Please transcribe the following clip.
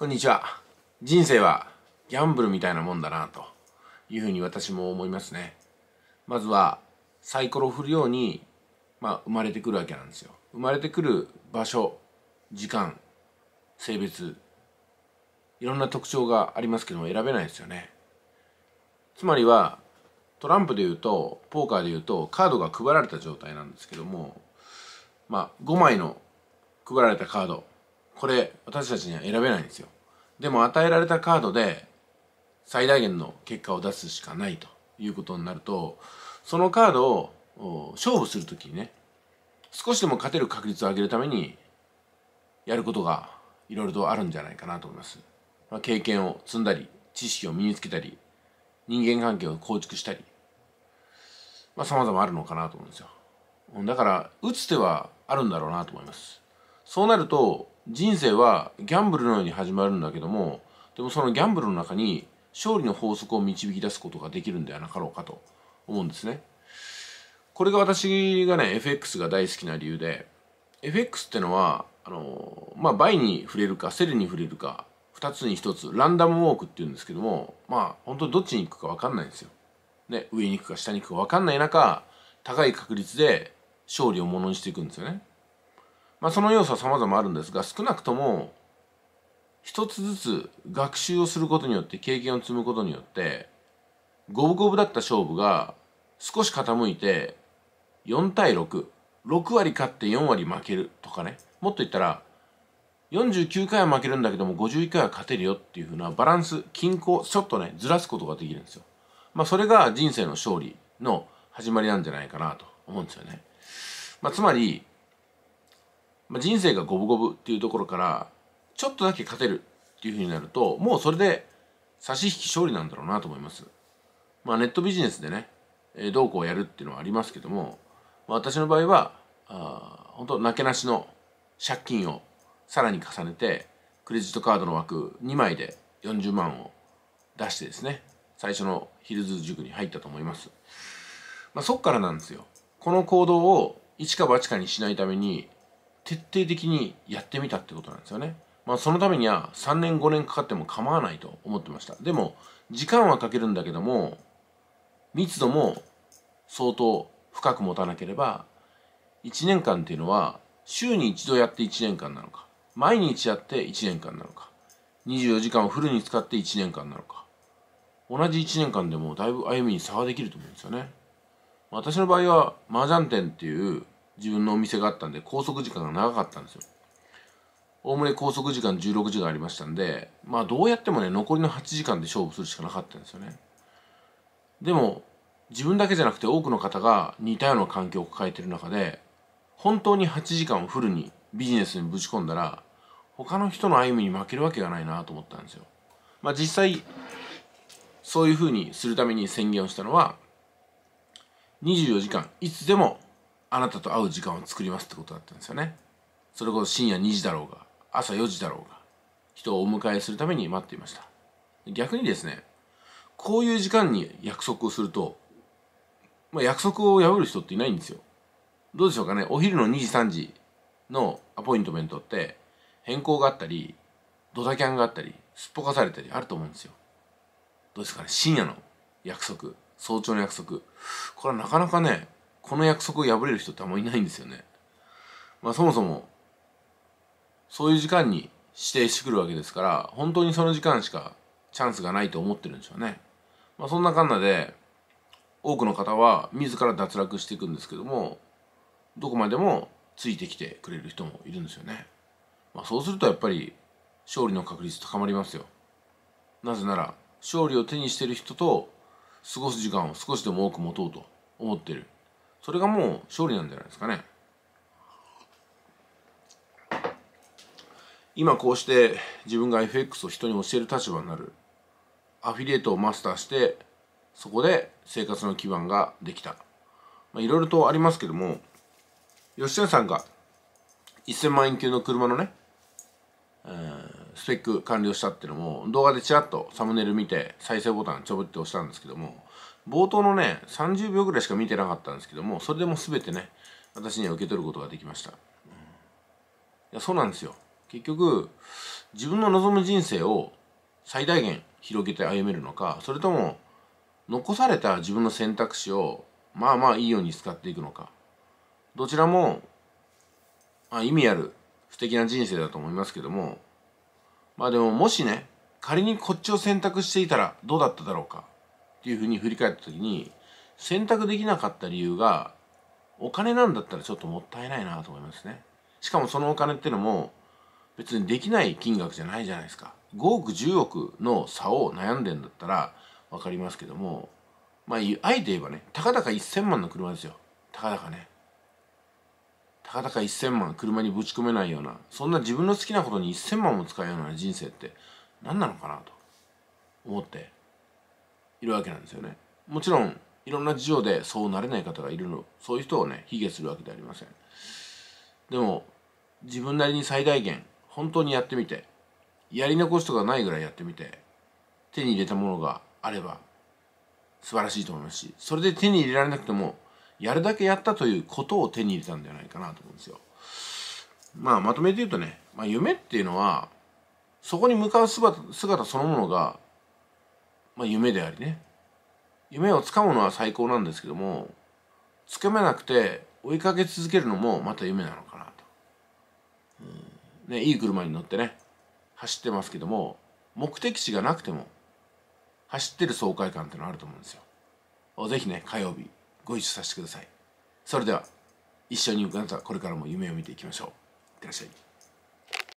こんにちは。人生はギャンブルみたいなもんだなというふうに私も思いますね。まずはサイコロを振るように、まあ、生まれてくるわけなんですよ。生まれてくる場所、時間、性別、いろんな特徴がありますけども選べないですよね。つまりはトランプで言うとポーカーで言うとカードが配られた状態なんですけどもまあ5枚の配られたカードこれ私たちには選べないんですよでも与えられたカードで最大限の結果を出すしかないということになるとそのカードを勝負する時にね少しでも勝てる確率を上げるためにやることがいろいろとあるんじゃないかなと思います、まあ、経験を積んだり知識を身につけたり人間関係を構築したりまあ様々あるのかなと思うんですよだから打つ手はあるんだろうなと思いますそうなると人生はギャンブルのように始まるんだけどもでもそのギャンブルの中に勝利の法則を導き出すことができるんではなかろうかと思うんですね。これが私がね FX が大好きな理由で FX ってのはあのまあ倍に触れるかセルに触れるか2つに1つランダムウォークっていうんですけどもまあ本当にどっちに行くか分かんないんですよ。ね上に行くか下に行くか分かんない中高い確率で勝利をものにしていくんですよね。まあ、その要素は様々あるんですが少なくとも一つずつ学習をすることによって経験を積むことによって五分五分だった勝負が少し傾いて4対66割勝って4割負けるとかねもっと言ったら49回は負けるんだけども51回は勝てるよっていうふうなバランス均衡ちょっとねずらすことができるんですよ。まあそれが人生の勝利の始まりなんじゃないかなと思うんですよね。まあ、つまりまあ、人生が五分五分っていうところからちょっとだけ勝てるっていうふうになるともうそれで差し引き勝利なんだろうなと思います。まあ、ネットビジネスでね、えー、どうこうやるっていうのはありますけども、まあ、私の場合はあ本当なけなしの借金をさらに重ねてクレジットカードの枠2枚で40万を出してですね最初のヒルズ塾に入ったと思います。まあ、そっからなんですよ。この行動を一か八かにしないために徹底的にやってみたってことなんですよね。まあ、そのためには3年5年かかっても構わないと思ってました。でも時間はかけるんだけども密度も相当深く持たなければ1年間っていうのは週に1度やって1年間なのか毎日やって1年間なのか24時間をフルに使って1年間なのか同じ1年間でもだいぶ歩みに差ができると思うんですよね。私の場合は麻雀店っていう自分のお店があったんで拘束時間が長かったんですよおおむね拘束時間16時間ありましたんでまあどうやってもね残りの8時間で勝負するしかなかったんですよねでも自分だけじゃなくて多くの方が似たような環境を抱えてる中で本当に8時間をフルにビジネスにぶち込んだら他の人の歩みに負けるわけがないなと思ったんですよ。まあ実際そういうふうにするために宣言をしたのは24時間いつでもあなたと会う時間を作りますってことだったんですよねそれこそ深夜2時だろうが朝4時だろうが人をお迎えするために待っていました逆にですねこういう時間に約束をすると、まあ、約束を破る人っていないんですよどうでしょうかねお昼の2時3時のアポイントメントって変更があったりドタキャンがあったりすっぽかされたりあると思うんですよどうですかね深夜の約束早朝の約束これはなかなかねこの約束を破れる人ってあんまいないんですよね。まあそもそも、そういう時間に指定してくるわけですから、本当にその時間しかチャンスがないと思ってるんでしょうね。まあそんなかんなで、多くの方は自ら脱落していくんですけども、どこまでもついてきてくれる人もいるんですよね。まあそうするとやっぱり勝利の確率高まりますよ。なぜなら、勝利を手にしてる人と過ごす時間を少しでも多く持とうと思ってるそれがもう勝利なんじゃないですかね今こうして自分が FX を人に教える立場になるアフィリエイトをマスターしてそこで生活の基盤ができたいろいろとありますけども吉田さんが1000万円級の車のね、えー、スペック完了したっていうのも動画でちらっとサムネイル見て再生ボタンちょぶって押したんですけども冒頭のね30秒ぐらいしか見てなかったんですけどもそれでも全てね私には受け取ることができました、いやそうなんですよ結局自分の望む人生を最大限広げて歩めるのかそれとも残された自分の選択肢をまあまあいいように使っていくのかどちらも、まあ、意味ある素敵な人生だと思いますけどもまあでももしね仮にこっちを選択していたらどうだっただろうかっていうふうに振り返った時に選択できなかった理由がお金なんだったらちょっともったいないなと思いますねしかもそのお金っていうのも別にできない金額じゃないじゃないですか5億10億の差を悩んでんだったら分かりますけどもまああえて言えばねたかだか1000万の車ですよたかだかねたかだか1000万車にぶち込めないようなそんな自分の好きなことに1000万も使うような人生って何なのかなと思っているわけなんですよねもちろんいろんな事情でそうなれない方がいるのそういう人をね卑下するわけではありませんでも自分なりに最大限本当にやってみてやり残しとかないぐらいやってみて手に入れたものがあれば素晴らしいと思いますしそれで手に入れられなくてもやるだけやったということを手に入れたんではないかなと思うんですよ。まあまとめて言うとね、まあ、夢っていうのはそこに向かう姿姿そのものがまあ、夢でありね夢をつかむのは最高なんですけどもつかめなくて追いかけ続けるのもまた夢なのかなと、うん、ね、いい車に乗ってね走ってますけども目的地がなくても走ってる爽快感ってのあると思うんですよぜひね火曜日ご一緒させてくださいそれでは一緒にこれからも夢を見ていきましょういってらっしゃい